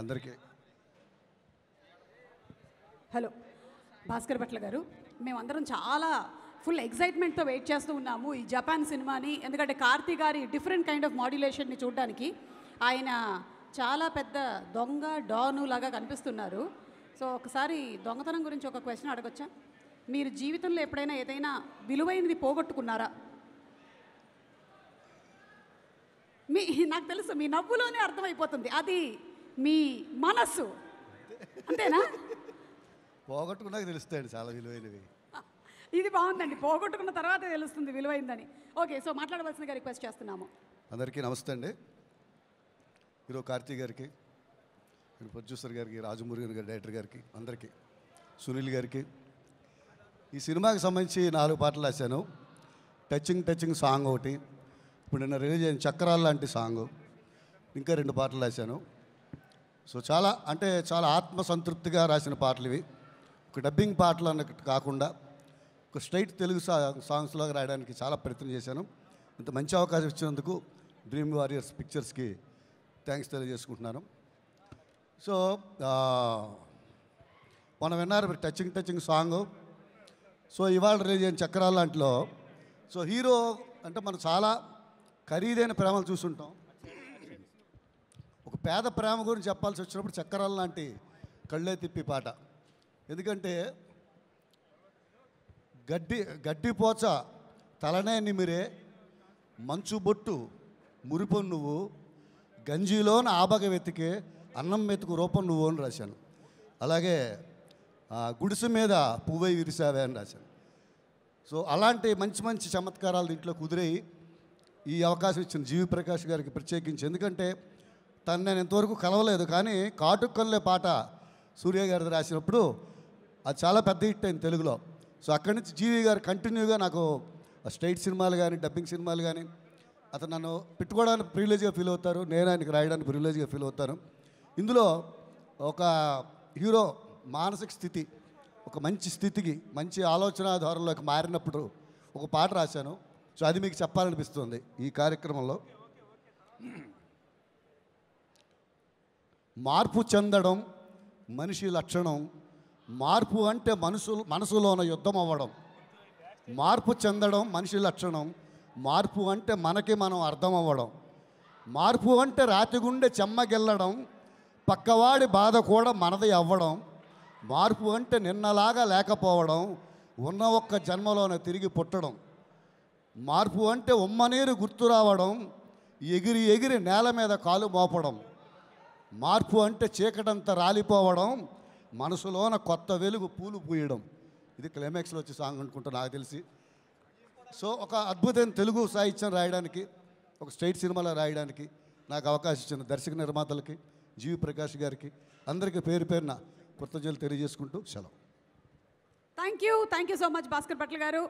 అందరికీ హలో భాస్కర్ భట్ల గారు మేమందరం చాలా ఫుల్ ఎగ్జైట్మెంట్తో వెయిట్ చేస్తూ ఉన్నాము ఈ జపాన్ సినిమాని ఎందుకంటే కార్తీ గారి డిఫరెంట్ కైండ్ ఆఫ్ మాడ్యులేషన్ని చూడడానికి ఆయన చాలా పెద్ద దొంగ డాను లాగా కనిపిస్తున్నారు సో ఒకసారి దొంగతనం గురించి ఒక క్వశ్చన్ అడగొచ్చా మీరు జీవితంలో ఎప్పుడైనా ఏదైనా విలువైనది పోగొట్టుకున్నారా మీ నాకు తెలుసు మీ నవ్వులోనే అర్థమైపోతుంది అది మీ మనసు అంతేనా పోగొట్టుకున్నాక తెలుస్తాయండి చాలా విలువైనవి ఇది బాగుందండి పోగొట్టుకున్న తర్వాత తెలుస్తుంది విలువైందని ఓకే సో మాట్లాడవలసిన రిక్వెస్ట్ చేస్తున్నాము అందరికీ నమస్తే అండి హీరో కార్తీక్ గారికి ప్రొడ్యూసర్ గారికి రాజమురుగన్ గారి డైరెక్టర్ గారికి అందరికీ సునీల్ గారికి ఈ సినిమాకి సంబంధించి నాలుగు పాటలు రాశాను టచింగ్ టచింగ్ సాంగ్ ఒకటి ఇప్పుడు నిన్న రిలీజ్ అయిన చక్రాలు లాంటి సాంగ్ ఇంకా రెండు పాటలు రాశాను సో చాలా అంటే చాలా ఆత్మసంతృప్తిగా రాసిన పాటలు ఇవి ఒక డబ్బింగ్ పాటలు అన్నట్టు కాకుండా ఒక స్ట్రైట్ తెలుగు సా సాంగ్స్లో రాయడానికి చాలా ప్రయత్నం చేశాను ఇంత మంచి అవకాశం ఇచ్చినందుకు డ్రీమ్ వారియర్స్ పిక్చర్స్కి థ్యాంక్స్ తెలియజేసుకుంటున్నాను సో మనం విన్నారు మీరు టచింగ్ టచింగ్ సాంగ్ సో ఇవాళ రిలీజ్ అయిన చక్రాల దాంట్లో సో హీరో అంటే మనం చాలా ఖరీదైన ప్రేమలు చూసుంటాం పేద ప్రేమ గురించి చెప్పాల్సి వచ్చినప్పుడు చక్రాల లాంటి కళ్ళే తిప్పి పాట ఎందుకంటే గడ్డి గడ్డిపోచ తలనే నిమిరే మంచు బొట్టు మురిపం నువ్వు గంజీలోన ఆబగ వెతికే అన్నం మెతుకు రూపం నువ్వు అని రాశాను అలాగే గుడిసె మీద పువ్వై విరిసావే అని రాశాను సో అలాంటి మంచి మంచి చమత్కారాలు దీంట్లో కుదిరేయి ఈ అవకాశం ఇచ్చిన జీవి ప్రకాష్ గారికి ప్రత్యేకించి ఎందుకంటే తను నేను ఇంతవరకు కలవలేదు కానీ కాటుకొల్లే పాట సూర్య గారిది రాసినప్పుడు అది చాలా పెద్ద హిట్ అయింది తెలుగులో సో అక్కడి నుంచి జీవి గారు కంటిన్యూగా నాకు స్ట్రైట్ సినిమాలు కానీ డబ్బింగ్ సినిమాలు కానీ అతను నన్ను పెట్టుకోవడానికి ప్రివిలేజ్గా ఫీల్ అవుతారు నేను ఆయనకి రాయడానికి ప్రివిలేజ్గా ఫీల్ అవుతాను ఇందులో ఒక హీరో మానసిక స్థితి ఒక మంచి స్థితికి మంచి ఆలోచన ధోరణిలోకి మారినప్పుడు ఒక పాట రాశాను సో అది మీకు చెప్పాలనిపిస్తుంది ఈ కార్యక్రమంలో మార్పు చెందడం మనిషి లక్షణం మార్పు అంటే మనసు మనసులోన యుద్ధం అవ్వడం మార్పు చెందడం మనిషి లక్షణం మార్పు అంటే మనకి మనం అర్థం అవ్వడం మార్పు అంటే రాతి గుండె చెమ్మగిల్లడం పక్కవాడి బాధ కూడా మనది అవ్వడం మార్పు అంటే నిన్నలాగా లేకపోవడం ఉన్న ఒక్క జన్మలోనే తిరిగి పుట్టడం మార్పు అంటే ఉమ్మనీరు గుర్తు రావడం ఎగిరి ఎగిరి నేల మీద కాలు మోపడం మార్పు అంటే చీకటంత రాలిపోవడం మనసులోన కొత్త వెలుగు పూలు పూయడం ఇది క్లైమాక్స్లో వచ్చే సాంగ్ అనుకుంటా నాకు తెలిసి సో ఒక అద్భుతమైన తెలుగు సాహిత్యం రాయడానికి ఒక స్టేట్ సినిమాలో రాయడానికి నాకు అవకాశం ఇచ్చిన దర్శక నిర్మాతలకి జీవి ప్రకాష్ గారికి అందరికీ పేరు పేరున కృతజ్ఞతలు తెలియజేసుకుంటూ సెలవు thank you thank you so much Bhaskar Patla గారు